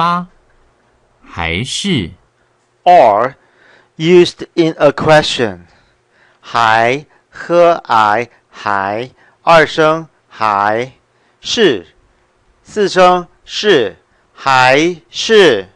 吗？还是？or used in a question，还和还还二声还是四声是还是？